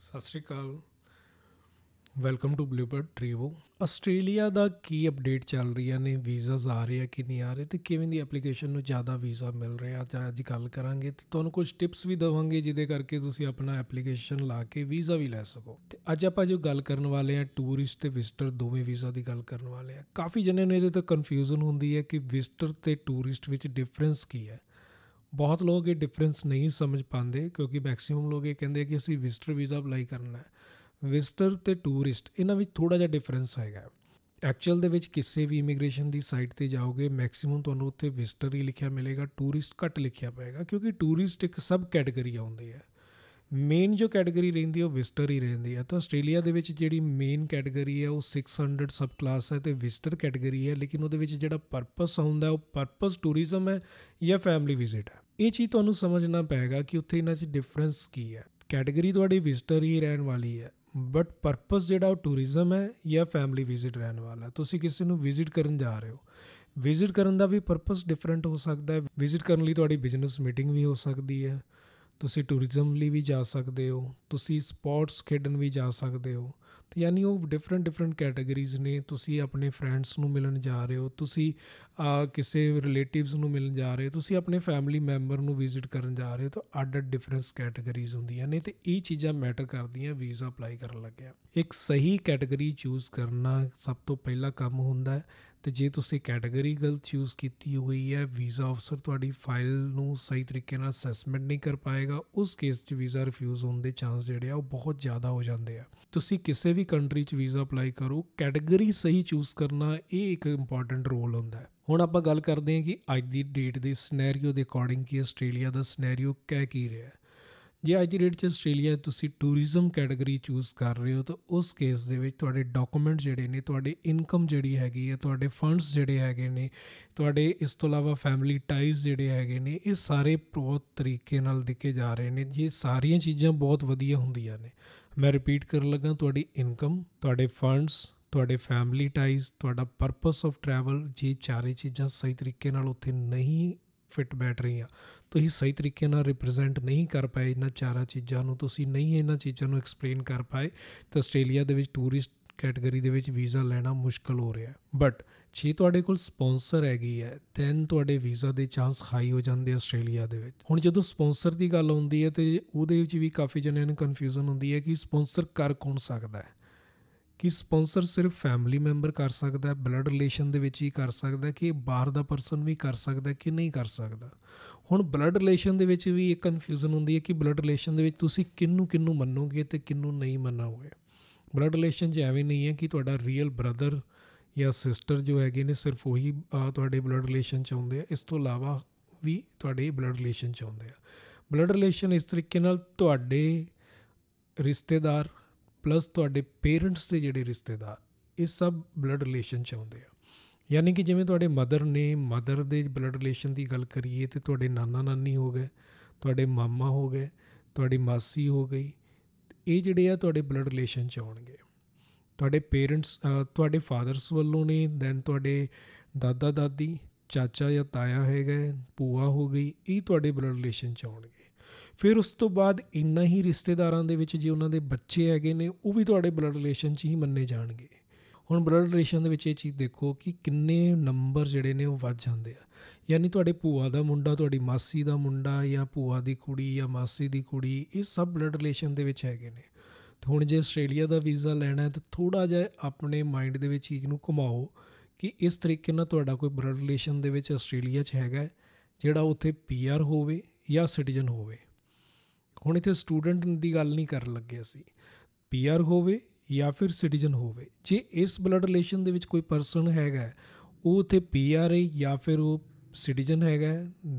ਸਤਿ ਸ਼੍ਰੀ ਅਕਾਲ ਵੈਲਕਮ ਟੂ ਬਲੂਬਰ ਟ੍ਰੀਵੋ ਆਸਟ੍ਰੇਲੀਆ ਦਾ ਕੀ ਅਪਡੇਟ ਚੱਲ ਹੈ ਨੇ ਵੀਜ਼ਾਸ ਆ ਰਹੇ ਆ ਕਿ ਨਹੀਂ ਆ ਰਹੇ ਤੇ ਕਿਵੇਂ ਦੀ ਐਪਲੀਕੇਸ਼ਨ ਨੂੰ ਜ਼ਿਆਦਾ ਵੀਜ਼ਾ ਮਿਲ ਰਿਹਾ ਤਾਂ ਅੱਜ ਗੱਲ ਕਰਾਂਗੇ ਤੇ ਤੁਹਾਨੂੰ ਕੁਝ ਟਿਪਸ ਵੀ ਦਵਾਂਗੇ ਜਿਹਦੇ ਕਰਕੇ ਤੁਸੀਂ ਆਪਣਾ ਐਪਲੀਕੇਸ਼ਨ ਲਾ ਕੇ ਵੀਜ਼ਾ ਵੀ ਲੈ ਸਕੋ ਤੇ ਅੱਜ ਆਪਾਂ ਜੋ ਗੱਲ ਕਰਨ ਵਾਲੇ ਆ ਟੂਰਿਸਟ ਤੇ ਵਿਜ਼ਟਰ ਦੋਵੇਂ ਵੀਜ਼ਾ ਦੀ ਗੱਲ ਕਰਨ ਵਾਲੇ ਆ ਕਾਫੀ ਜਣੇ ਨੂੰ ਇਹਦੇ ਤੇ ਕਨਫਿਊਜ਼ਨ ਹੁੰਦੀ ਹੈ ਕਿ ਵਿਜ਼ਟਰ ਤੇ ਟੂਰਿਸਟ ਵਿੱਚ ਡਿਫਰੈਂਸ ਕੀ ਹੈ ਬਹੁਤ ਲੋਕ ਇਹ ਡਿਫਰੈਂਸ ਨਹੀਂ ਸਮਝ ਪਾਉਂਦੇ ਕਿਉਂਕਿ ਮੈਕਸਿਮਮ ਲੋਕ ਇਹ ਕਹਿੰਦੇ ਕਿ ਅਸੀਂ ਵਿਜ਼ਟਰ ਵੀਜ਼ਾ ਅਪਲਾਈ ਕਰਨਾ ਹੈ ਵਿਜ਼ਟਰ ਤੇ ਟੂਰਿਸਟ ਇਹਨਾਂ ਵਿੱਚ ਥੋੜਾ ਜਿਹਾ ਡਿਫਰੈਂਸ ਹੈਗਾ ਐਕਚੁਅਲ ਦੇ ਵਿੱਚ ਕਿਸੇ ਵੀ ਇਮੀਗ੍ਰੇਸ਼ਨ ਦੀ ਸਾਈਟ ਤੇ ਜਾਓਗੇ ਮੈਕਸਿਮਮ ਤੁਹਾਨੂੰ ਉੱਥੇ ਵਿਜ਼ਟਰ ਹੀ ਲਿਖਿਆ ਮਿਲੇਗਾ ਟੂਰਿਸਟ ਘੱਟ ਲਿਖਿਆ ਪਏਗਾ ਕਿਉਂਕਿ ਟੂਰਿਸਟ ਇੱਕ ਸਬ ਕੈਟਾਗਰੀ ਆਉਂਦੀ ਹੈ ਮੇਨ ਜੋ ਕੈਟਾਗਰੀ ਰਹਿੰਦੀ ਉਹ ਵਿਜ਼ਟਰ ਹੀ ਰਹਿੰਦੀ ਹੈ ਤਾਂ ਆਸਟ੍ਰੇਲੀਆ ਦੇ ਵਿੱਚ ਜਿਹੜੀ ਮੇਨ ਕੈਟਾਗਰੀ ਹੈ ਉਹ 600 ਸਬ ਕਲਾਸ ਹੈ ਤੇ ਵਿਜ਼ਟਰ ਕੈਟਾਗਰੀ ਹੈ ਲੇਕਿਨ ਉਹਦੇ ਵਿੱਚ ਜਿਹੜਾ ਪਰਪਸ ਹੁੰਦਾ ਉਹ ਪਰਪਸ ਟੂਰਿਜ਼ਮ ਹੈ ਜਾਂ ਫੈਮਿਲੀ ਵਿਜ਼ਿਟ ਹੈ ਇਹ ਚੀਜ਼ ਤੁਹਾਨੂੰ ਸਮਝਣਾ ਪਏਗਾ ਕਿ ਉੱਥੇ ਇਹਨਾਂ 'ਚ ਡਿਫਰੈਂਸ ਕੀ ਹੈ ਕੈਟਾਗਰੀ ਤੁਹਾਡੀ ਵਿਜ਼ਟਰ ਹੀ ਰਹਿਣ ਵਾਲੀ ਹੈ ਬਟ ਪਰਪਸ ਜਿਹੜਾ ਉਹ ਟੂਰਿਜ਼ਮ ਹੈ ਜਾਂ ਫੈਮਿਲੀ ਵਿਜ਼ਿਟ ਰਹਿਣ ਵਾਲਾ ਤੁਸੀਂ ਕਿਸੇ ਨੂੰ ਵਿਜ਼ਿਟ ਕਰਨ ਜਾ ਰਹੇ ਹੋ ਵਿਜ਼ਿਟ ਕਰਨ ਦਾ ਵੀ ਪਰਪਸ ਡਿਫਰੈਂਟ ਹੋ ਸਕਦਾ ਹੈ ਵਿਜ਼ਿਟ ਕਰਨ ਲਈ ਤੁਹਾਡੀ ਬਿਜ਼ਨਸ ਮੀਟਿੰਗ ਵੀ ਹੋ ਸਕਦੀ ਹੈ ਤੁਸੀਂ ਟੂਰਿਜ਼ਮ ਲਈ ਵੀ ਜਾ ਸਕਦੇ ਹੋ ਤੁਸੀਂ ਸਪੋਰਟਸ ਖੇਡਣ ਵੀ ਜਾ ਸਕਦੇ ਹੋ ਤੇ ਯਾਨੀ ਉਹ ਡਿਫਰੈਂਟ ਡਿਫਰੈਂਟ ਕੈਟਾਗਰੀਜ਼ ਨੇ ਤੁਸੀਂ ਆਪਣੇ ਫਰੈਂਡਸ ਨੂੰ ਮਿਲਣ ਜਾ ਰਹੇ ਹੋ ਤੁਸੀਂ ਕਿਸੇ ਰਿਲੇਟਿਵਸ ਨੂੰ ਮਿਲਣ ਜਾ ਰਹੇ ਹੋ ਤੁਸੀਂ ਆਪਣੇ ਫੈਮਿਲੀ ਮੈਂਬਰ ਨੂੰ ਵਿਜ਼ਿਟ ਕਰਨ ਜਾ ਰਹੇ ਹੋ ਤਾਂ ਅੱਡ ਅੱਡ ਡਿਫਰੈਂਸ ਕੈਟਾਗਰੀਜ਼ ਹੁੰਦੀਆਂ ਨੇ ਤੇ ਇਹ ਚੀਜ਼ਾਂ ਮੈਟਰ ਕਰਦੀਆਂ ਵੀਜ਼ਾ ਅਪਲਾਈ ਕਰਨ ਲੱਗਿਆ ਇੱਕ ਸਹੀ ਕੈਟਾਗਰੀ ਚੂਜ਼ ਕਰਨਾ ਸਭ ਤੋਂ ਪਹਿਲਾ ਕੰਮ ਹੁੰਦਾ ਹੈ ਤੇ ਜੇ ਤੁਸੀਂ ਕੈਟਾਗਰੀ ਗਲਤ ਚੂਜ਼ ਕੀਤੀ ਹੋਈ ਹੈ ਵੀਜ਼ਾ ਅਫਸਰ ਤੁਹਾਡੀ ਫਾਈਲ ਨੂੰ ਸਹੀ ਤਰੀਕੇ ਨਾਲ ਅਸੈਸਮੈਂਟ ਨਹੀਂ ਕਰ ਪਾਏਗਾ ਉਸ ਕੇਸ 'ਚ ਵੀਜ਼ਾ ਰਿਫਿਊਜ਼ ਹੋਣ ਦੇ ਚਾਂਸ ਜਿਹੜੇ ਆ ਉਹ ਬਹੁਤ ਜ਼ਿਆਦਾ ਹੋ ਜਾਂਦੇ ਆ ਤੁਸੀਂ ਕਿਸੇ ਵੀ ਕੰਟਰੀ 'ਚ ਵੀਜ਼ਾ ਅਪਲਾਈ ਕਰੋ ਕੈਟਾਗਰੀ ਸਹੀ ਚੂਜ਼ ਕਰਨਾ ਇਹ ਇੱਕ ਇੰਪੋਰਟੈਂਟ ਰੋਲ ਹੁੰਦਾ ਹੈ ਹੁਣ ਆਪਾਂ ਗੱਲ ਕਰਦੇ ਹਾਂ ਕਿ ਅੱਜ ਦੀ ਡੇਟ ਦੇ ਸਿਨੈਰੀਓ ਦੇ ਅਕੋਰਡਿੰਗ ਕੀ ਆਸਟ੍ਰੇਲੀਆ ਦਾ ਸਿਨੈਰੀਓ ਕਹਿ ਕੀ ਰਿਹਾ ਹੈ ਜੇ ਅੱਜ ਦੀ ਰੇਟ 'ਚ ਆਸਟ੍ਰੇਲੀਆ ਤੁਸੀਂ ਟੂਰਿਜ਼ਮ ਕੈਟਾਗਰੀ ਚੂਜ਼ ਕਰ ਰਹੇ ਹੋ ਤਾਂ ਉਸ ਕੇਸ ਦੇ ਵਿੱਚ ਤੁਹਾਡੇ ਡਾਕੂਮੈਂਟ ਜਿਹੜੇ ਨੇ ਤੁਹਾਡੇ ਇਨਕਮ ਜਿਹੜੀ ਹੈਗੀ ਹੈ ਤੁਹਾਡੇ ਫੰਡਸ ਜਿਹੜੇ ਹੈਗੇ ਨੇ ਤੁਹਾਡੇ ਇਸ ਤੋਂ ਇਲਾਵਾ ਫੈਮਿਲੀ ਟਾਈਜ਼ ਜਿਹੜੇ ਹੈਗੇ ਨੇ ਇਹ ਸਾਰੇ ਬਹੁਤ ਤਰੀਕੇ ਨਾਲ ਦਿੱਕੇ ਜਾ ਰਹੇ ਨੇ ਜੇ ਸਾਰੀਆਂ ਚੀਜ਼ਾਂ ਬਹੁਤ ਵਧੀਆ ਹੁੰਦੀਆਂ ਨੇ ਮੈਂ ਰਿਪੀਟ ਕਰਨ ਲੱਗਾ ਤੁਹਾਡੀ ਇਨਕਮ ਤੁਹਾਡੇ ਫੰਡਸ ਤੁਹਾਡੇ ਫੈਮਿਲੀ ਟਾਈਜ਼ ਤੁਹਾਡਾ ਪਰਪਸ ਆਫ ਟਰੈਵਲ ਜੇ ਚਾਰੇ ਚੀਜ਼ਾਂ ਸਹੀ ਤਰੀਕੇ ਨਾਲ ਉੱਥੇ ਨਹੀਂ ਫਿੱਟ ਬੈਠ ਰਹੀਆਂ ਤੁਸੀਂ ਸਹੀ ਤਰੀਕੇ ਨਾਲ ਰਿਪਰੈਜ਼ੈਂਟ ਨਹੀਂ ਕਰ ਪਾਏ ਇਹਨਾਂ ਚਾਰਾਂ ਚੀਜ਼ਾਂ ਨੂੰ ਤੁਸੀਂ ਨਹੀਂ ਇਹਨਾਂ ਚੀਜ਼ਾਂ ਨੂੰ ਐਕਸਪਲੇਨ ਕਰ ਪਾਏ ਤਾਂ ਆਸਟ੍ਰੇਲੀਆ ਦੇ ਵਿੱਚ ਟੂਰਿਸਟ ਕੈਟਾਗਰੀ ਦੇ ਵਿੱਚ ਵੀਜ਼ਾ ਲੈਣਾ ਮੁਸ਼ਕਲ ਹੋ ਰਿਹਾ ਬਟ ਜੇ ਤੁਹਾਡੇ ਕੋਲ ਸਪான்ਸਰ ਹੈਗੀ ਹੈ ਥੈਨ ਤੁਹਾਡੇ ਵੀਜ਼ਾ ਦੇ ਚਾਂਸ ਹਾਈ ਹੋ ਜਾਂਦੇ ਆਸਟ੍ਰੇਲੀਆ ਦੇ ਵਿੱਚ ਹੁਣ ਜਦੋਂ ਸਪான்ਸਰ ਦੀ ਗੱਲ ਆਉਂਦੀ ਹੈ ਤੇ ਉਹਦੇ ਵਿੱਚ ਵੀ ਕਾਫੀ ਜਣਿਆਂ ਨੂੰ ਕਨਫਿਊਜ਼ਨ ਹੁੰਦੀ ਹੈ ਕਿ ਸਪான்ਸਰ ਕਰ ਕੌਣ ਸਕਦਾ ਹੈ ਕਿ ਸਪਾਂਸਰ ਸਿਰਫ ਫੈਮਿਲੀ ਮੈਂਬਰ ਕਰ ਸਕਦਾ ਹੈ ਬਲੱਡ ਰਿਲੇਸ਼ਨ ਦੇ ਵਿੱਚ ਹੀ ਕਰ ਸਕਦਾ ਕਿ ਬਾਹਰ ਦਾ ਪਰਸਨ ਵੀ ਕਰ ਸਕਦਾ ਕਿ ਨਹੀਂ ਕਰ ਸਕਦਾ ਹੁਣ ਬਲੱਡ ਰਿਲੇਸ਼ਨ ਦੇ ਵਿੱਚ ਵੀ ਇੱਕ ਕਨਫਿਊਜ਼ਨ ਹੁੰਦੀ ਹੈ ਕਿ ਬਲੱਡ ਰਿਲੇਸ਼ਨ ਦੇ ਵਿੱਚ ਤੁਸੀਂ ਕਿੰਨੂੰ ਕਿੰਨੂੰ ਮੰਨੋਗੇ ਤੇ ਕਿੰਨੂੰ ਨਹੀਂ ਮੰਨੋਗੇ ਬਲੱਡ ਰਿਲੇਸ਼ਨ 'ਚ ਐਵੇਂ ਨਹੀਂ ਹੈ ਕਿ ਤੁਹਾਡਾ ਰੀਅਲ ਬ੍ਰਦਰ ਜਾਂ ਸਿਸਟਰ ਜੋ ਹੈਗੇ ਨੇ ਸਿਰਫ ਉਹੀ ਤੁਹਾਡੇ ਬਲੱਡ ਰਿਲੇਸ਼ਨ 'ਚ ਆਉਂਦੇ ਆ ਇਸ ਤੋਂ ਇਲਾਵਾ ਵੀ ਤੁਹਾਡੇ ਬਲੱਡ ਰਿਲੇਸ਼ਨ 'ਚ ਆਉਂਦੇ ਆ ਬਲੱਡ ਰਿਲੇਸ਼ਨ ਇਸ ਤਰੀਕੇ ਨਾਲ ਤੁਹਾਡੇ ਰਿਸ਼ਤੇਦਾਰ ਪਲੱਸ ਤੁਹਾਡੇ ਪੇਰੈਂਟਸ ਦੇ ਜਿਹੜੇ ਰਿਸ਼ਤੇਦਾਰ ਇਹ ਸਭ ਬਲੱਡ ਰਿਲੇਸ਼ਨ ਚ ਆਉਂਦੇ ਆ ਯਾਨੀ ਕਿ ਜਿਵੇਂ ਤੁਹਾਡੇ ਮਦਰ ਨੇ ਮਦਰ ਦੇ ਬਲੱਡ ਰਿਲੇਸ਼ਨ ਦੀ ਗੱਲ ਕਰੀਏ ਤੇ ਤੁਹਾਡੇ ਨਾਨਾ ਨਾਨੀ ਹੋ ਗਏ ਤੁਹਾਡੇ ਮਾਮਾ ਹੋ ਗਏ ਤੁਹਾਡੀ ਮਾਸੀ ਹੋ ਗਈ ਇਹ ਜਿਹੜੇ ਆ ਤੁਹਾਡੇ ਬਲੱਡ ਰਿਲੇਸ਼ਨ ਚ ਆਉਣਗੇ ਤੁਹਾਡੇ ਪੇਰੈਂਟਸ ਤੁਹਾਡੇ ਫਾਦਰਸ ਵੱਲੋਂ ਨੇ ਦੈਨ ਤੁਹਾਡੇ ਦਾਦਾ ਦਾਦੀ ਚਾਚਾ ਜਾਂ ਤਾਇਆ ਹੈਗੇ ਪੂਆ ਹੋ ਗਈ ਇਹ ਤੁਹਾਡੇ ਬਲੱਡ ਰਿਲੇਸ਼ਨ ਚ ਆਉਣਗੇ ਫਿਰ ਉਸ ਤੋਂ ਬਾਅਦ ਇੰਨਾ ਹੀ ਰਿਸ਼ਤੇਦਾਰਾਂ ਦੇ ਵਿੱਚ ਜੇ ਉਹਨਾਂ ਦੇ ਬੱਚੇ ਹੈਗੇ ਨੇ ਉਹ ਵੀ ਤੁਹਾਡੇ ਬਲੱਡ ਰਿਲੇਸ਼ਨ 'ਚ ਹੀ ਮੰਨੇ ਜਾਣਗੇ ਹੁਣ ਬਲੱਡ ਰਿਲੇਸ਼ਨ ਦੇ ਵਿੱਚ ਇਹ ਚੀਜ਼ ਦੇਖੋ ਕਿ ਕਿੰਨੇ ਨੰਬਰ ਜਿਹੜੇ ਨੇ ਉਹ ਵੱਧ ਜਾਂਦੇ ਆ ਯਾਨੀ ਤੁਹਾਡੇ ਭੂਆ ਦਾ ਮੁੰਡਾ ਤੁਹਾਡੀ ਮਾਸੀ ਦਾ ਮੁੰਡਾ ਜਾਂ ਭੂਆ ਦੀ ਕੁੜੀ ਜਾਂ ਮਾਸੀ ਦੀ ਕੁੜੀ ਇਹ ਸਭ ਬਲੱਡ ਰਿਲੇਸ਼ਨ ਦੇ ਵਿੱਚ ਹੈਗੇ ਨੇ ਤੇ ਹੁਣ ਜੇ ਆਸਟ੍ਰੇਲੀਆ ਦਾ ਵੀਜ਼ਾ ਲੈਣਾ ਹੈ ਤਾਂ ਥੋੜਾ ਜਿਹਾ ਆਪਣੇ ਮਾਈਂਡ ਦੇ ਵਿੱਚ ਚੀਜ਼ ਨੂੰ ਘੁਮਾਓ ਕਿ ਇਸ ਤਰੀਕੇ ਨਾਲ ਤੁਹਾਡਾ ਕੋਈ ਬਲੱਡ ਰਿਲੇਸ਼ਨ ਦੇ ਵਿੱਚ ਆਸਟ੍ਰੇਲੀਆ 'ਚ ਹੈਗਾ ਜਿਹੜਾ ਉੱਥੇ ਪੀਆਰ ਹੋਵੇ ਜਾਂ ਸਿਟੀਜ਼ਨ ਹੋਵੇ ਹੁਣ ਇੱਥੇ ਸਟੂਡੈਂਟ ਦੀ ਗੱਲ ਨਹੀਂ ਕਰਨ ਲੱਗੇ ਅਸੀਂ ਪੀਆਰ ਹੋਵੇ ਜਾਂ ਫਿਰ ਸਿਟੀਜ਼ਨ ਹੋਵੇ ਜੇ ਇਸ ਬਲੱਡ ਰਿਲੇਸ਼ਨ ਦੇ ਵਿੱਚ ਕੋਈ ਪਰਸਨ ਹੈਗਾ ਉਹ ਉਥੇ ਪੀਆਰ ਹੈ ਜਾਂ ਫਿਰ ਉਹ ਸਿਟੀਜ਼ਨ ਹੈਗਾ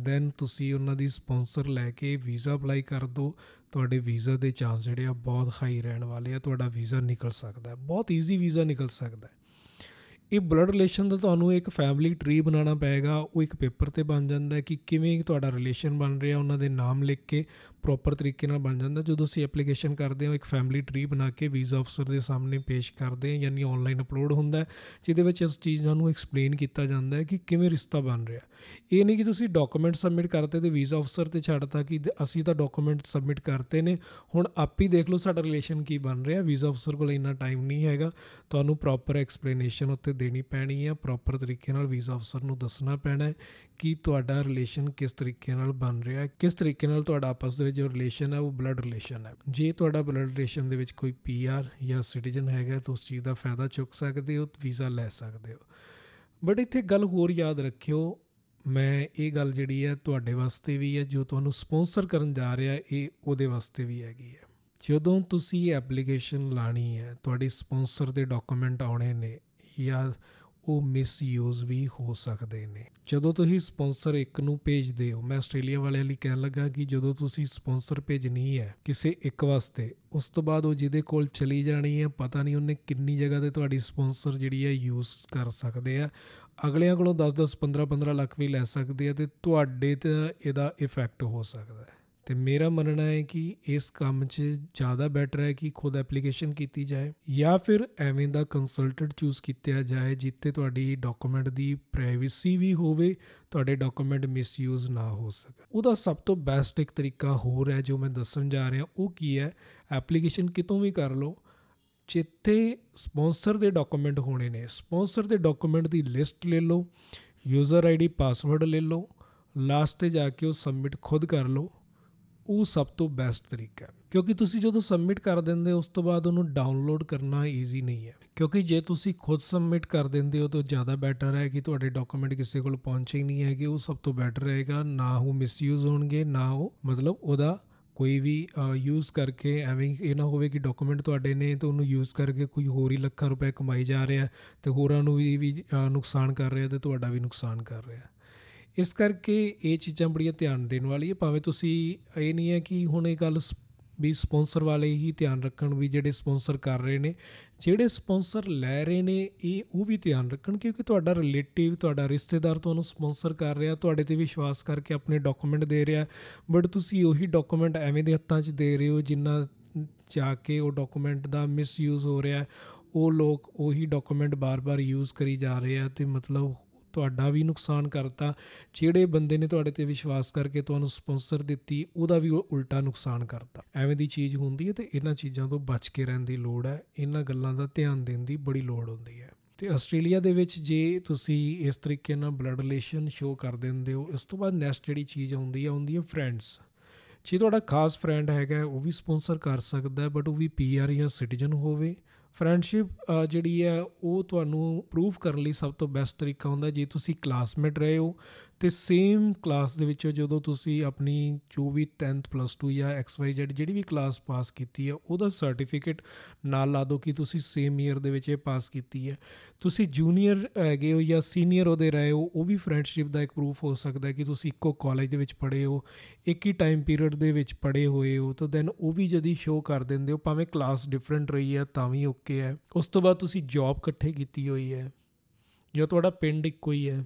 ਦੈਨ ਤੁਸੀਂ ਉਹਨਾਂ ਦੀ ਸਪਾਂਸਰ ਲੈ ਕੇ ਵੀਜ਼ਾ ਅਪਲਾਈ ਕਰ ਦੋ ਤੁਹਾਡੇ ਵੀਜ਼ਾ ਦੇ ਚਾਂਸ ਜਿਹੜੇ ਆ ਬਹੁਤ ਹਾਈ ਰਹਿਣ ਵਾਲੇ ਆ ਤੁਹਾਡਾ ਵੀਜ਼ਾ ਨਿਕਲ ਸਕਦਾ ਹੈ ਬਹੁਤ ਈਜ਼ੀ ਵੀਜ਼ਾ ਨਿਕਲ ਸਕਦਾ ਹੈ ਇਹ ਬਲੱਡ ਰਿਲੇਸ਼ਨ ਦਾ ਤੁਹਾਨੂੰ ਇੱਕ ਫੈਮਿਲੀ ਟ੍ਰੀ ਬਣਾਉਣਾ ਪਏਗਾ ਉਹ ਇੱਕ ਪੇਪਰ ਤੇ ਬਣ ਜਾਂਦਾ ਕਿ ਕਿਵੇਂ ਤੁਹਾਡਾ ਰਿਲੇਸ਼ਨ ਬਣ ਰਿਹਾ ਉਹਨਾਂ ਦੇ ਨਾਮ ਲਿਖ ਕੇ ਪ੍ਰੋਪਰ ਤਰੀਕੇ ਨਾਲ ਬਣ ਜਾਂਦਾ ਜਦੋਂ ਅਸੀਂ ਐਪਲੀਕੇਸ਼ਨ ਕਰਦੇ ਹਾਂ ਇੱਕ ਫੈਮਿਲੀ ਟ੍ਰੀ ਬਣਾ ਕੇ ਵੀਜ਼ਾ ਅਫਸਰ ਦੇ ਸਾਹਮਣੇ ਪੇਸ਼ ਕਰਦੇ ਹਾਂ ਯਾਨੀ ਆਨਲਾਈਨ ਅਪਲੋਡ ਹੁੰਦਾ ਜਿਹਦੇ ਵਿੱਚ ਇਸ ਚੀਜ਼ ਨੂੰ ਐਕਸਪਲੇਨ ਕੀਤਾ ਜਾਂਦਾ ਹੈ ਕਿ ਕਿਵੇਂ ਰਿਸ਼ਤਾ ਬਣ ਰਿਹਾ ਇਹ ਨਹੀਂ ਕਿ ਤੁਸੀਂ ਡਾਕੂਮੈਂਟ ਸਬਮਿਟ ਕਰਤੇ ਤੇ ਵੀਜ਼ਾ ਅਫਸਰ ਤੇ ਛੱਡਤਾ ਕਿ ਅਸੀਂ ਤਾਂ ਡਾਕੂਮੈਂਟ ਸਬਮਿਟ ਕਰਤੇ ਨੇ ਹੁਣ ਆਪ ਹੀ ਦੇਖ ਲਓ ਸਾਡਾ ਰਿਲੇਸ਼ਨ ਕੀ ਬਣ ਰਿਹਾ ਵੀਜ਼ਾ ਅਫਸਰ ਕੋਲ ਇੰਨਾ ਟਾਈਮ ਨਹੀਂ ਹੈਗਾ ਤੁਹਾਨੂੰ ਪ੍ਰੋਪਰ ਐਕਸਪਲੇਨੇਸ਼ਨ ਉੱਤੇ ਦੇਣੀ ਪੈਣੀ ਹੈ ਪ੍ਰੋਪਰ ਤਰੀਕੇ ਨਾਲ ਵੀਜ਼ਾ ਅਫਸਰ ਨੂੰ ਦੱਸਣਾ ਪੈਣਾ ਹੈ ਕੀ ਤੁਹਾਡਾ ਰਿਲੇਸ਼ਨ ਕਿਸ ਤਰੀਕੇ ਨਾਲ ਬਣ ਰਿਹਾ ਹੈ ਕਿਸ ਤਰੀਕੇ ਨਾਲ ਤੁਹਾਡਾ ਆਪਸ ਦੇ ਵਿੱਚ ਜੋ ਰਿਲੇਸ਼ਨ ਹੈ ਉਹ ਬਲੱਡ ਰਿਲੇਸ਼ਨ ਹੈ ਜੇ ਤੁਹਾਡਾ ਬਲੱਡ ਰਿਲੇਸ਼ਨ ਦੇ ਵਿੱਚ ਕੋਈ ਪੀਆਰ ਜਾਂ ਸਿਟੀਜ਼ਨ ਹੈਗਾ ਤਾਂ ਉਸ ਚੀਜ਼ ਦਾ ਫਾਇਦਾ ਚੁੱਕ ਸਕਦੇ ਹੋ ਵੀਜ਼ਾ ਲੈ ਸਕਦੇ ਹੋ ਬਟ ਇੱਥੇ ਗੱਲ ਹੋਰ ਯਾਦ ਰੱਖਿਓ ਮੈਂ ਇਹ ਗੱਲ ਜਿਹੜੀ ਹੈ ਤੁਹਾਡੇ ਵਾਸਤੇ ਵੀ ਹੈ ਜੋ ਤੁਹਾਨੂੰ ਸਪான்ਸਰ ਕਰਨ ਜਾ ਰਿਹਾ ਇਹ ਉਹਦੇ ਵਾਸਤੇ ਵੀ ਹੈਗੀ ਹੈ ਜਦੋਂ ਤੁਸੀਂ ਐਪਲੀਕੇਸ਼ਨ ਲਾਣੀ ਹੈ ਤੁਹਾਡੀ ਸਪான்ਸਰ ਦੇ ਡਾਕੂਮੈਂਟ ਆਉਣੇ ਨੇ ਜਾਂ ਉਹ ਮਿਸਯੂਜ਼ ਵੀ ਹੋ ਸਕਦੇ ਨੇ ਜਦੋਂ ਤੁਸੀਂ ਸਪਾਂਸਰ ਇੱਕ ਨੂੰ ਭੇਜਦੇ ਹੋ ਮੈਂ ਆਸਟ੍ਰੇਲੀਆ ਵਾਲਿਆਂ ਲਈ ਕਹਿਣ ਲੱਗਾ ਕਿ ਜਦੋਂ ਤੁਸੀਂ ਸਪਾਂਸਰ ਭੇਜਣੀ ਹੈ ਕਿਸੇ ਇੱਕ ਵਾਸਤੇ ਉਸ ਤੋਂ ਬਾਅਦ ਉਹ ਜਿਹਦੇ ਕੋਲ ਚਲੀ ਜਾਣੀ ਹੈ ਪਤਾ ਨਹੀਂ ਉਹਨੇ ਕਿੰਨੀ ਜਗ੍ਹਾ ਤੇ ਤੁਹਾਡੀ ਸਪਾਂਸਰ ਜਿਹੜੀ ਹੈ ਯੂਜ਼ ਕਰ ਸਕਦੇ ਆ ਅਗਲਿਆਂ ਕੋਲੋਂ 10 10 15 15 ਲੱਖ ਵੀ ਲੈ ਸਕਦੇ ਆ ਤੇ ਤੁਹਾਡੇ ਤੇ ਇਹਦਾ ਇਫੈਕਟ ਹੋ ਸਕਦਾ ਹੈ ਤੇ ਮੇਰਾ ਮੰਨਣਾ ਹੈ ਕਿ ਇਸ ਕੰਮ 'ਚ ਜ਼ਿਆਦਾ ਬੈਟਰ ਹੈ ਕਿ ਖੁਦ ਐਪਲੀਕੇਸ਼ਨ ਕੀਤੀ ਜਾਏ ਜਾਂ ਫਿਰ ਐਵੇਂ ਦਾ ਕੰਸਲਟੈਂਟ ਚੂਜ਼ ਕੀਤਾ ਜਾਏ ਜਿੱਤੇ ਤੁਹਾਡੀ ਡਾਕੂਮੈਂਟ ਦੀ ਪ੍ਰਾਈਵੇਸੀ ਵੀ ਹੋਵੇ ਤੁਹਾਡੇ ਡਾਕੂਮੈਂਟ ਮਿਸਯੂਜ਼ ਨਾ ਹੋ ਸਕੇ ਉਹਦਾ ਸਭ ਤੋਂ ਬੈਸਟ ਇੱਕ ਤਰੀਕਾ ਹੋਰ ਹੈ ਜੋ ਮੈਂ ਦੱਸਣ ਜਾ ਰਿਹਾ ਉਹ ਕੀ ਹੈ ਐਪਲੀਕੇਸ਼ਨ ਕਿਤੋਂ ਵੀ ਕਰ ਲਓ ਜਿੱਥੇ ਸਪான்ਸਰ ਦੇ ਡਾਕੂਮੈਂਟ ਹੋਣੇ ਨੇ ਸਪான்ਸਰ ਦੇ ਡਾਕੂਮੈਂਟ ਦੀ ਲਿਸਟ ਲੈ ਲਓ ਯੂਜ਼ਰ ਆਈਡੀ ਪਾਸਵਰਡ ਲੈ ਲਓ ਲਾਸਟ ਤੇ ਜਾ ਕੇ ਉਹ ਸਬਮਿਟ ਖੁਦ ਕਰ ਲਓ ਉਹ ਸਭ ਤੋਂ ਬੈਸਟ ਤਰੀਕਾ ਹੈ ਕਿਉਂਕਿ ਤੁਸੀਂ ਜਦੋਂ ਸਬਮਿਟ ਕਰ ਦਿੰਦੇ ਉਸ ਤੋਂ ਬਾਅਦ ਉਹਨੂੰ ਡਾਊਨਲੋਡ ਕਰਨਾ ਈਜ਼ੀ ਨਹੀਂ ਹੈ ਕਿਉਂਕਿ ਜੇ ਤੁਸੀਂ ਖੁਦ ਸਬਮਿਟ ਕਰ ਦਿੰਦੇ ਹੋ ਤਾਂ ਜ਼ਿਆਦਾ ਬੈਟਰ ਹੈ ਕਿ ਤੁਹਾਡੇ ਡਾਕੂਮੈਂਟ ਕਿਸੇ ਕੋਲ ਪਹੁੰਚੇ ਹੀ ਨਹੀਂ ਹੈਗੇ ਉਹ ਸਭ ਤੋਂ ਬੈਟਰ ਰਹੇਗਾ ਨਾ ਉਹ ਮਿਸਯੂਜ਼ ਹੋਣਗੇ ਨਾ ਉਹ ਮਤਲਬ ਉਹਦਾ ਕੋਈ ਵੀ ਯੂਜ਼ ਕਰਕੇ ਐਵੇਂ ਇਹ ਨਾ ਹੋਵੇ ਕਿ ਡਾਕੂਮੈਂਟ ਤੁਹਾਡੇ ਨੇ ਤੇ ਉਹਨੂੰ ਯੂਜ਼ ਕਰਕੇ ਕੋਈ ਹੋਰ ਹੀ ਲੱਖਾਂ ਰੁਪਏ ਕਮਾਈ ਜਾ ਰਿਹਾ ਤੇ ਹੋਰਾਂ ਨੂੰ ਵੀ ਨੁਕਸਾਨ ਕਰ ਰਿਹਾ ਤੇ ਤੁਹਾਡਾ ਵੀ ਨੁਕਸਾਨ ਕਰ ਰਿਹਾ ਇਸ ਕਰਕੇ ਇਹ ਚੀਜ਼ਾਂ ਬੜੀਆਂ ਧਿਆਨ ਦੇਣ ਵਾਲੀ ਹੈ ਭਾਵੇਂ ਤੁਸੀਂ ਇਹ ਨਹੀਂ ਹੈ ਕਿ ਹੁਣ ਇਹ ਗੱਲ ਵੀ ਸਪான்ਸਰ ਵਾਲੇ ਹੀ ਧਿਆਨ ਰੱਖਣ ਵੀ ਜਿਹੜੇ ਸਪான்ਸਰ ਕਰ ਰਹੇ ਨੇ ਜਿਹੜੇ ਸਪான்ਸਰ ਲੈ ਰਹੇ ਨੇ ਇਹ ਉਹ ਵੀ ਧਿਆਨ ਰੱਖਣ ਕਿਉਂਕਿ ਤੁਹਾਡਾ ਰਿਲੇਟਿਵ ਤੁਹਾਡਾ ਰਿਸ਼ਤੇਦਾਰ ਤੁਹਾਨੂੰ ਸਪான்ਸਰ ਕਰ ਰਿਹਾ ਤੁਹਾਡੇ ਤੇ ਵਿਸ਼ਵਾਸ ਕਰਕੇ ਆਪਣੇ ਡਾਕੂਮੈਂਟ ਦੇ ਰਿਹਾ ਬਟ ਤੁਸੀਂ ਉਹੀ ਡਾਕੂਮੈਂਟ ਐਵੇਂ ਦੇ ਹੱਥਾਂ 'ਚ ਦੇ ਰਹੇ ਹੋ ਜਿੰਨਾ ਜਾ ਕੇ ਉਹ ਡਾਕੂਮੈਂਟ ਦਾ ਮਿਸਯੂਜ਼ ਹੋ ਰਿਹਾ ਉਹ ਲੋਕ ਉਹੀ ਡਾਕੂਮੈਂਟ ਬਾਰ-ਬਾਰ ਯੂਜ਼ ਕਰੀ ਜਾ ਰਹੇ ਆ ਤੇ ਮਤਲਬ ਤੁਹਾਡਾ ਵੀ ਨੁਕਸਾਨ ਕਰਤਾ ਜਿਹੜੇ ਬੰਦੇ ਨੇ ਤੁਹਾਡੇ ਤੇ ਵਿਸ਼ਵਾਸ ਕਰਕੇ ਤੁਹਾਨੂੰ ਸਪਾਂਸਰ ਦਿੱਤੀ ਉਹਦਾ ਵੀ ਉਲਟਾ ਨੁਕਸਾਨ ਕਰਤਾ ਐਵੇਂ ਦੀ ਚੀਜ਼ ਹੁੰਦੀ ਹੈ ਤੇ ਇਹਨਾਂ ਚੀਜ਼ਾਂ ਤੋਂ ਬਚ ਕੇ ਰਹਿਣ ਦੀ ਲੋੜ ਹੈ ਇਹਨਾਂ ਗੱਲਾਂ ਦਾ ਧਿਆਨ ਦੇਣ ਦੀ ਬੜੀ ਲੋੜ ਹੁੰਦੀ ਹੈ ਤੇ ਆਸਟ੍ਰੇਲੀਆ ਦੇ ਵਿੱਚ ਜੇ ਤੁਸੀਂ ਇਸ ਤਰੀਕੇ ਨਾਲ ਬਲੱਡ ਰਿਲੇਸ਼ਨ ਸ਼ੋ ਕਰ ਦਿੰਦੇ ਹੋ ਇਸ ਤੋਂ ਬਾਅਦ ਨੈਕਸਟ ਜਿਹੜੀ ਚੀਜ਼ ਆਉਂਦੀ ਹੈ ਆਉਂਦੀ ਹੈ ਫਰੈਂਡਸ ਜੇ ਤੁਹਾਡਾ ਖਾਸ ਫਰੈਂਡ ਹੈਗਾ ਉਹ ਵੀ ਸਪਾਂਸਰ ਕਰ ਸਕਦਾ ਹੈ ਬਟ ਉਹ ਵੀ ਪੀਆਰ ਜਾਂ ਸਿਟੀਜ਼ਨ ਹੋਵੇ ਫਰੈਂਡਸ਼ਿਪ ਜਿਹੜੀ ਹੈ ਉਹ ਤੁਹਾਨੂੰ ਪ੍ਰੂਫ ਕਰਨ ਲਈ ਸਭ ਤੋਂ ਬੈਸਟ ਤਰੀਕਾ ਹੁੰਦਾ ਜੇ ਤੁਸੀਂ ਕਲਾਸਮੇਟ ਰਹੇ ਹੋ ਤੇ ਸੇਮ ਕਲਾਸ ਦੇ ਵਿੱਚ ਜਦੋਂ ਤੁਸੀਂ ਆਪਣੀ ਜੋ ਵੀ 10th ਪਲੱਸ 2 ਜਾਂ XYZ ਜਿਹੜੀ ਵੀ ਕਲਾਸ ਪਾਸ ਕੀਤੀ ਹੈ ਉਹਦਾ ਸਰਟੀਫਿਕੇਟ ਨਾਲ ਲਾ ਦਿਓ ਕਿ ਤੁਸੀਂ ਸੇਮ ਈਅਰ ਦੇ ਵਿੱਚ ਇਹ ਪਾਸ ਕੀਤੀ ਹੈ ਤੁਸੀਂ ਜੂਨੀਅਰ ਹੈਗੇ ਹੋ ਜਾਂ ਸੀਨੀਅਰ ਉਹਦੇ ਰਹੇ ਹੋ ਉਹ ਵੀ ਫਰੈਂਡਸ਼ਿਪ ਦਾ ਇੱਕ ਪ੍ਰੂਫ ਹੋ ਸਕਦਾ ਹੈ ਕਿ ਤੁਸੀਂ ਇੱਕੋ ਕਾਲਜ ਦੇ ਵਿੱਚ ਪੜ੍ਹੇ ਹੋ ਇੱਕ ਹੀ ਟਾਈਮ ਪੀਰੀਅਡ ਦੇ ਵਿੱਚ ਪੜ੍ਹੇ ਹੋਏ ਹੋ ਤਾਂ ਦੈਨ ਉਹ ਵੀ ਜਦੀ ਸ਼ੋਅ ਕਰ ਦਿੰਦੇ ਹੋ ਭਾਵੇਂ ਕਲਾਸ ਡਿਫਰੈਂਟ ਰਹੀ ਹੈ ਤਾਂ ਵੀ ਓਕੇ ਹੈ ਉਸ ਤੋਂ ਬਾਅਦ ਤੁਸੀਂ ਜੌਬ ਇਕੱਠੇ ਕੀਤੀ ਹੋਈ ਹੈ ਜੋ ਤੁਹਾਡਾ ਪਿੰਡ ਇੱਕੋ ਹੀ ਹੈ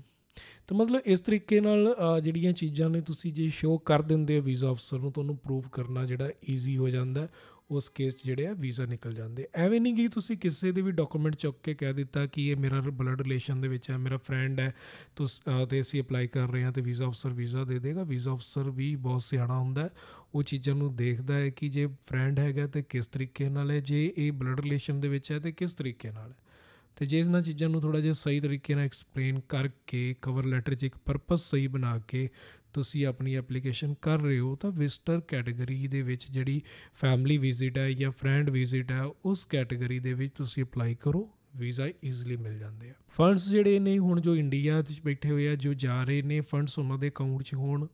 ਤੇ ਮਤਲਬ ਇਸ ਤਰੀਕੇ ਨਾਲ ਜਿਹੜੀਆਂ ਚੀਜ਼ਾਂ ਨੇ ਤੁਸੀਂ ਜੇ ਸ਼ੋਅ ਕਰ ਦਿੰਦੇ ਹੋ ਵੀਜ਼ਾ ਅਫਸਰ ਨੂੰ ਤੁਹਾਨੂੰ ਪ੍ਰੂਫ ਕਰਨਾ ਜਿਹੜਾ ਈਜ਼ੀ ਹੋ ਜਾਂਦਾ ਉਸ ਕੇਸ ਜਿਹੜੇ ਆ ਵੀਜ਼ਾ ਨਿਕਲ ਜਾਂਦੇ ਐਵੇਂ ਨਹੀਂ ਕਿ ਤੁਸੀਂ ਕਿਸੇ ਦੇ ਵੀ ਡਾਕੂਮੈਂਟ ਚੁੱਕ ਕੇ ਕਹਿ ਦਿੱਤਾ ਕਿ ਇਹ ਮੇਰਾ ਬਲੱਡ ਰਿਲੇਸ਼ਨ ਦੇ ਵਿੱਚ ਹੈ ਮੇਰਾ ਫਰੈਂਡ ਹੈ ਤੁਸ ਤੇ ਅਸੀਂ ਅਪਲਾਈ ਕਰ ਰਹੇ ਹਾਂ ਤੇ ਵੀਜ਼ਾ ਅਫਸਰ ਵੀਜ਼ਾ ਦੇ ਦੇਗਾ ਵੀਜ਼ਾ ਅਫਸਰ ਵੀ ਬਹੁਤ ਸਿਆਣਾ ਹੁੰਦਾ ਉਹ ਚੀਜ਼ਾਂ ਨੂੰ ਦੇਖਦਾ ਹੈ ਕਿ ਜੇ ਫਰੈਂਡ ਹੈਗਾ ਤੇ ਕਿਸ ਤਰੀਕੇ ਨਾਲ ਹੈ ਜੇ ਇਹ ਬਲੱਡ ਰਿਲੇਸ਼ਨ ਦੇ ਵਿੱਚ ਹੈ ਤੇ ਕਿਸ ਤਰੀਕੇ ਨਾਲ ਹੈ ਤੇ ਜੇ ਇਹਨਾਂ ਚੀਜ਼ਾਂ ਨੂੰ ਥੋੜਾ ਜਿਹਾ ਸਹੀ ਤਰੀਕੇ ਨਾਲ ਐਕਸਪਲੇਨ ਕਰਕੇ ਕਵਰ ਲੈਟਰ 'ਚ ਇੱਕ ਪਰਪਸ ਸਹੀ ਬਣਾ ਕੇ ਤੁਸੀਂ ਆਪਣੀ ਐਪਲੀਕੇਸ਼ਨ ਕਰ ਰਹੇ ਹੋ ਤਾਂ ਵਿਜ਼ਟਰ ਕੈਟਾਗਰੀ ਦੇ ਵਿੱਚ ਜਿਹੜੀ ਫੈਮਿਲੀ ਵਿਜ਼ਿਟ ਹੈ ਜਾਂ ਫਰੈਂਡ ਵਿਜ਼ਿਟ ਹੈ ਉਸ ਕੈਟਾਗਰੀ ਦੇ ਵਿੱਚ ਤੁਸੀਂ ਅਪਲਾਈ ਕਰੋ ਵੀਜ਼ਾ ਈਜ਼ੀਲੀ ਮਿਲ ਜਾਂਦੇ ਆ ਫੰਡਸ ਜਿਹੜੇ ਨੇ ਹੁਣ ਜੋ ਇੰਡੀਆ 'ਚ ਬੈਠੇ ਹੋਏ ਆ ਜੋ ਜਾ ਰਹੇ ਨੇ ਫੰਡਸ ਉਹਨਾਂ ਦੇ ਅਕਾਊਂਟ 'ਚ ਹੋਣ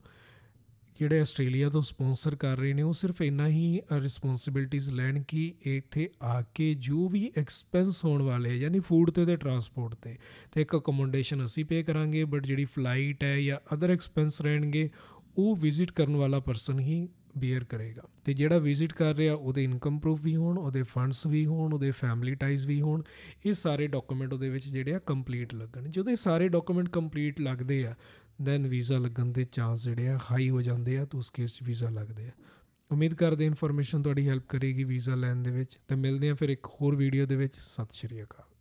ਜਿਹੜੇ ਆਸਟ੍ਰੇਲੀਆ ਤੋਂ ਸਪான்ਸਰ ਕਰ ਰਹੇ ਨੇ ਉਹ ਸਿਰਫ ਇੰਨਾ ਹੀ ਰਿਸਪੌਂਸਿਬਿਲਟੀਜ਼ ਲੈਣ ਕਿ ਇੱਥੇ ਆ ਕੇ ਜੋ ਵੀ ਐਕਸਪੈਂਸ ਹੋਣ ਵਾਲੇ ਯਾਨੀ ਫੂਡ ਤੇ ਤੇ ਟਰਾਂਸਪੋਰਟ ਤੇ ਤੇ ਇੱਕ ਅਕਮੋਡੇਸ਼ਨ ਅਸੀਂ ਪੇ ਕਰਾਂਗੇ ਬਟ ਜਿਹੜੀ ਫਲਾਈਟ ਹੈ ਜਾਂ ਅਦਰ ਐਕਸਪੈਂਸ ਰਹਿਣਗੇ ਉਹ ਵਿਜ਼ਿਟ ਕਰਨ ਵਾਲਾ ਪਰਸਨ ਹੀ ਬੀਅਰ ਕਰੇਗਾ ਤੇ ਜਿਹੜਾ ਵਿਜ਼ਿਟ ਕਰ ਰਿਹਾ ਉਹਦੇ ਇਨਕਮ ਪ੍ਰੂਫ ਵੀ ਹੋਣ ਉਹਦੇ ਫੰਡਸ ਵੀ ਹੋਣ ਉਹਦੇ ਫੈਮਿਲੀ ਟਾਈਜ਼ ਵੀ ਹੋਣ ਇਹ ਸਾਰੇ ਡਾਕੂਮੈਂਟ ਉਹਦੇ ਵਿੱਚ ਜਿਹੜੇ ਆ ਕੰਪਲੀਟ ਲੱਗਣ ਜਦੋਂ ਇਹ ਸਾਰੇ ਡਾਕੂਮੈਂਟ ਕੰਪਲੀਟ ਲੱਗਦੇ ਆ ਦੈਨ ਵੀਜ਼ਾ ਲੱਗਣ ਦੇ ਚਾਂਸ ਜਿਹੜੇ ਆ ਹਾਈ ਹੋ ਜਾਂਦੇ ਆ ਤਾਂ ਉਸ ਕੇਸ 'ਚ ਵੀਜ਼ਾ ਲੱਗਦੇ ਆ ਉਮੀਦ ਕਰਦੇ ਇਨਫੋਰਮੇਸ਼ਨ ਤੁਹਾਡੀ ਹੈਲਪ ਕਰੇਗੀ ਵੀਜ਼ਾ ਲੈਣ ਦੇ ਵਿੱਚ ਤਾਂ ਮਿਲਦੇ ਆ ਫਿਰ ਇੱਕ ਹੋਰ ਵੀਡੀਓ ਦੇ ਵਿੱਚ ਸਤਿ ਸ਼੍ਰੀ ਅਕਾਲ